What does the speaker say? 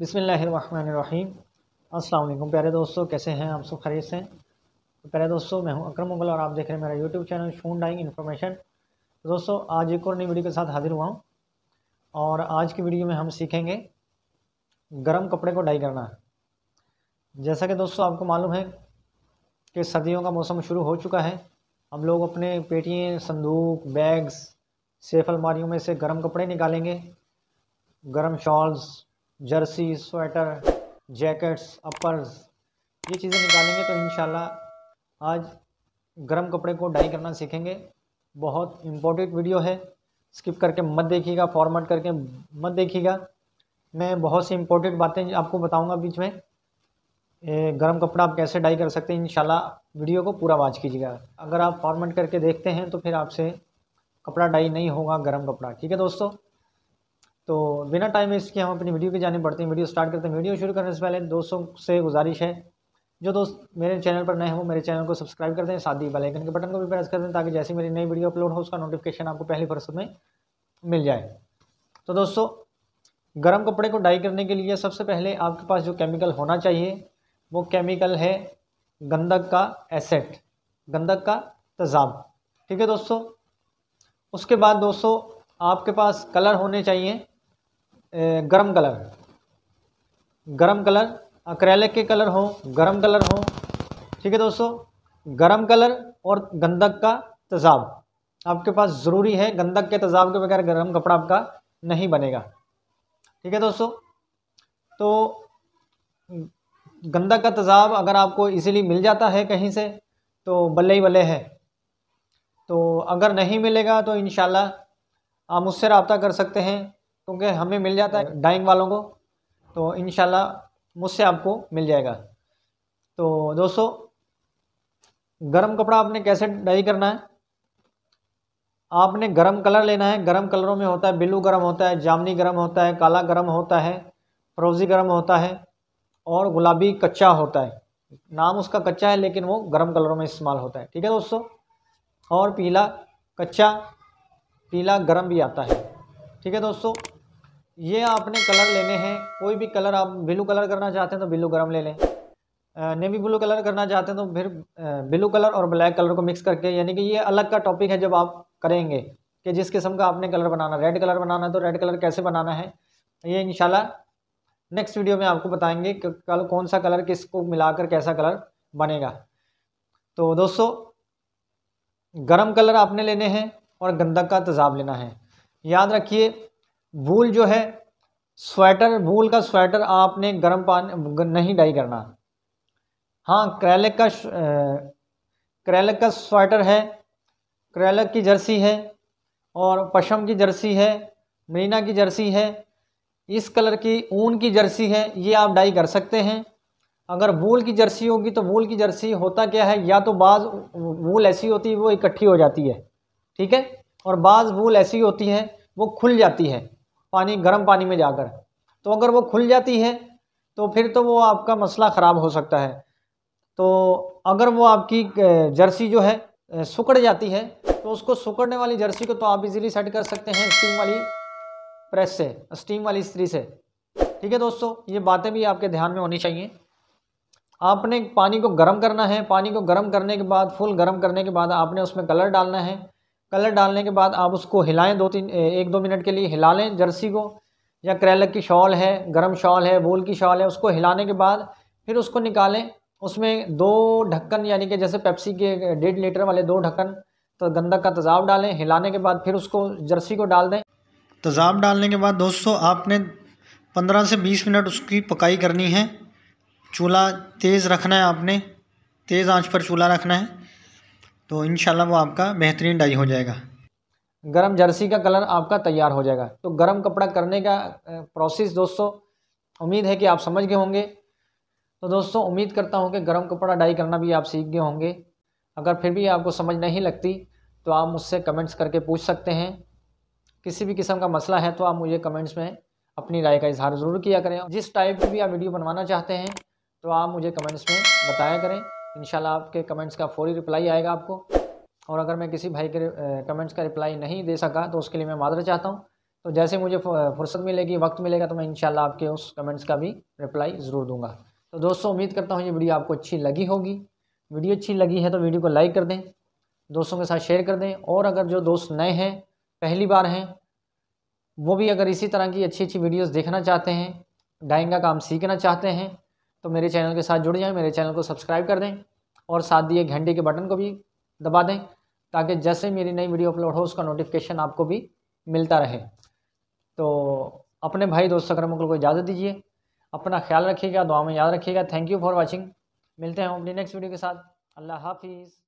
बिसमीम अल्लाम प्यारे दोस्तों कैसे हैं आप सब खरीद हैं तो प्यारे दोस्तों मैं हूं अक्रम मुगल और आप देख रहे हैं मेरा यूट्यूब चैनल शून डाइंग इन्फॉर्मेशन दोस्तों आज एक और नई वीडियो के साथ हाजिर हुआ हूँ और आज की वीडियो में हम सीखेंगे गर्म कपड़े को डाई करना जैसा कि दोस्तों आपको मालूम है कि सर्दियों का मौसम शुरू हो चुका है हम लोग अपने पेटियाँ संदूक बैग्स सेफ अलमारी में से गर्म कपड़े निकालेंगे गर्म shawls jersey sweater jackets uppers ये चीज़ें निकालेंगे तो इन आज गर्म कपड़े को डाई करना सीखेंगे बहुत इम्पोर्टेंट वीडियो है स्किप करके मत देखिएगा फॉर्मेट करके मत देखिएगा मैं बहुत सी इम्पोर्टेंट बातें आपको बताऊंगा बीच में गर्म कपड़ा आप कैसे डाई कर सकते हैं इन वीडियो को पूरा वॉच कीजिएगा अगर आप फॉर्मेट करके देखते हैं तो फिर आपसे कपड़ा डाई नहीं होगा गर्म कपड़ा ठीक है दोस्तों तो बिना टाइम इसके हम अपनी वीडियो की जाने पड़ते हैं वीडियो स्टार्ट करते हैं वीडियो शुरू करने से पहले दोस्तों से गुजारिश है जो दोस्त मेरे चैनल पर नए हो मेरे चैनल को सब्सक्राइब कर दें साथ ही बेलाइकन के बटन को भी प्रेस कर दें ताकि जैसे मेरी नई वीडियो अपलोड हो उसका नोटिफिकेशन आपको पहली फर्स में मिल जाए तो दोस्तों गर्म कपड़े को डाई करने के लिए सबसे पहले आपके पास जो केमिकल होना चाहिए वो केमिकल है गंदक का एसेट गंदक का तजाब ठीक है दोस्तों उसके बाद दोस्तों आपके पास कलर होने चाहिए गर्म कलर गर्म कलर अक्रैलिक के कलर हो गर्म कलर हो ठीक है दोस्तों गर्म कलर और गंधक का तेज़ाब आपके पास ज़रूरी है गंधक के तेज़ाब के बगैर गर्म कपड़ा आपका नहीं बनेगा ठीक है दोस्तों तो गंधक का तेज़ाब अगर आपको इजीली मिल जाता है कहीं से तो बल्ले ही बल्ले है तो अगर नहीं मिलेगा तो इन आप मुझसे रबता कर सकते हैं क्योंकि हमें मिल जाता है डाइंग वालों को तो इन मुझसे आपको मिल जाएगा तो दोस्तों गरम कपड़ा आपने कैसे डाई करना है आपने गरम कलर लेना है गरम कलरों में होता है बिलू गरम होता है जामनी गरम होता है काला गरम होता है फरोजी गरम होता है और गुलाबी कच्चा होता है नाम उसका कच्चा है लेकिन वो गर्म कलरों में इस्तेमाल होता है ठीक है दोस्तों और पीला कच्चा पीला गर्म भी आता है ठीक है दोस्तों ये आपने कलर लेने हैं कोई भी कलर आप ब्लू कलर करना चाहते हैं तो ब्लू गर्म ले लें नेवी ब्लू कलर करना चाहते हैं तो फिर ब्लू कलर और ब्लैक कलर को मिक्स करके यानी कि ये अलग का टॉपिक है जब आप करेंगे कि जिस किस्म का आपने कलर बनाना रेड कलर बनाना है तो रेड कलर कैसे बनाना है ये इंशाल्लाह नेक्स्ट वीडियो में आपको बताएंगे कि कल कौन सा कलर किसको मिलाकर कैसा कलर बनेगा तो दोस्तों गर्म कलर आपने लेने हैं और गंदक का तेज़ाब लेना है याद रखिए वूल जो है स्वेटर वूल का स्वेटर आपने गर्म पानी नहीं डाई करना हाँ क्रैलक का करैलक का स्वेटर है क्रैलक की जर्सी है और पशम की जर्सी है मीना की जर्सी है इस कलर की ऊन की जर्सी है ये आप डाई कर सकते हैं अगर वूल की जर्सी होगी तो वूल की जर्सी होता क्या है या तो बाज़ वूल ऐसी होती है वो इकट्ठी हो जाती है ठीक है और बाज़ वूल ऐसी होती है वो खुल जाती है पानी गर्म पानी में जाकर तो अगर वो खुल जाती है तो फिर तो वो आपका मसला ख़राब हो सकता है तो अगर वो आपकी जर्सी जो है सुकड़ जाती है तो उसको सुकड़ने वाली जर्सी को तो आप इजीली सेट कर सकते हैं स्टीम वाली प्रेस से स्टीम वाली स्त्री से ठीक है दोस्तों ये बातें भी आपके ध्यान में होनी चाहिए आपने पानी को गर्म करना है पानी को गर्म करने के बाद फुल गर्म करने के बाद आपने उसमें कलर डालना है कलर डालने के बाद आप उसको हिलाएं दो तीन एक दो मिनट के लिए हिला लें जर्सी को या क्रैलक की शॉल है गर्म शॉल है बोल की शॉल है उसको हिलाने के बाद फिर उसको निकालें उसमें दो ढक्कन यानी कि जैसे पेप्सी के डेढ़ लीटर वाले दो ढक्कन तो गंदक का तेज़ाब डालें हिलाने के बाद फिर उसको जर्सी को डाल दें तेज़ाब डालने के बाद दोस्तों आपने पंद्रह से बीस मिनट उसकी पकाई करनी है चूल्हा तेज़ रखना है आपने तेज़ आंच पर चूल्हा रखना है तो इन वो आपका बेहतरीन डाई हो जाएगा गरम जर्सी का कलर आपका तैयार हो जाएगा तो गरम कपड़ा करने का प्रोसेस दोस्तों उम्मीद है कि आप समझ गए होंगे तो दोस्तों उम्मीद करता हूं कि गरम कपड़ा डाई करना भी आप सीख गए होंगे अगर फिर भी आपको समझ नहीं लगती तो आप मुझसे कमेंट्स करके पूछ सकते हैं किसी भी किस्म का मसला है तो आप मुझे कमेंट्स में अपनी राय का इजहार ज़रूर किया करें जिस टाइप की भी आप वीडियो बनवाना चाहते हैं तो आप मुझे कमेंट्स में बताया करें इन आपके कमेंट्स का फौरी रिप्लाई आएगा आपको और अगर मैं किसी भाई के कमेंट्स का रिप्लाई नहीं दे सका तो उसके लिए मैं मादर चाहता हूँ तो जैसे मुझे फुर्सत मिलेगी वक्त मिलेगा तो मैं इनशाला आपके उस कमेंट्स का भी रिप्लाई ज़रूर दूंगा तो दोस्तों उम्मीद करता हूँ ये वीडियो आपको अच्छी लगी होगी वीडियो अच्छी लगी है तो वीडियो को लाइक कर दें दोस्तों के साथ शेयर कर दें और अगर जो दोस्त नए हैं पहली बार हैं वो भी अगर इसी तरह की अच्छी अच्छी वीडियोज़ देखना चाहते हैं डाइंग का काम सीखना चाहते हैं तो मेरे चैनल के साथ जुड़ जाएँ मेरे चैनल को सब्सक्राइब कर दें और साथ दिए घंटे के बटन को भी दबा दें ताकि जैसे मेरी नई वीडियो अपलोड हो उसका नोटिफिकेशन आपको भी मिलता रहे तो अपने भाई दोस्त मुकुल को इजाज़त दीजिए अपना ख्याल रखिएगा दुआ में याद रखिएगा थैंक यू फॉर वॉचिंग मिलते हैं अपनी नेक्स्ट वीडियो के साथ अल्लाह हाफिज़